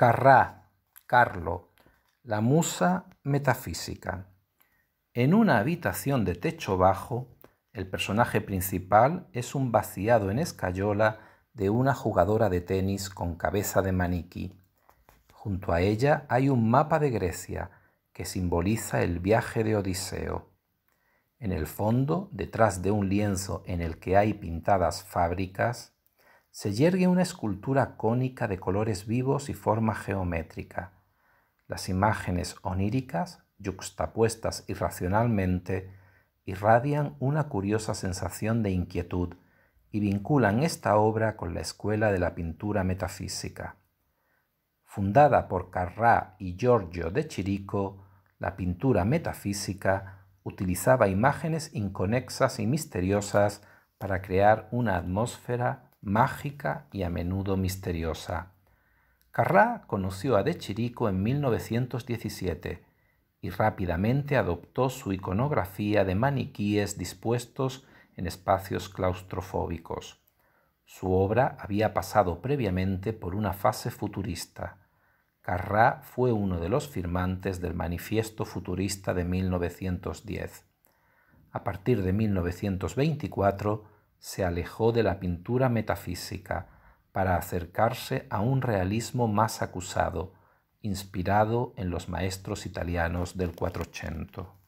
Carrá, Carlo, la musa metafísica. En una habitación de techo bajo, el personaje principal es un vaciado en escayola de una jugadora de tenis con cabeza de maniquí. Junto a ella hay un mapa de Grecia que simboliza el viaje de Odiseo. En el fondo, detrás de un lienzo en el que hay pintadas fábricas, se yergue una escultura cónica de colores vivos y forma geométrica. Las imágenes oníricas, yuxtapuestas irracionalmente, irradian una curiosa sensación de inquietud y vinculan esta obra con la escuela de la pintura metafísica. Fundada por Carrá y Giorgio de Chirico, la pintura metafísica utilizaba imágenes inconexas y misteriosas para crear una atmósfera mágica y a menudo misteriosa. Carrá conoció a De Chirico en 1917 y rápidamente adoptó su iconografía de maniquíes dispuestos en espacios claustrofóbicos. Su obra había pasado previamente por una fase futurista. Carrá fue uno de los firmantes del Manifiesto Futurista de 1910. A partir de 1924, se alejó de la pintura metafísica para acercarse a un realismo más acusado, inspirado en los maestros italianos del Quattrocento.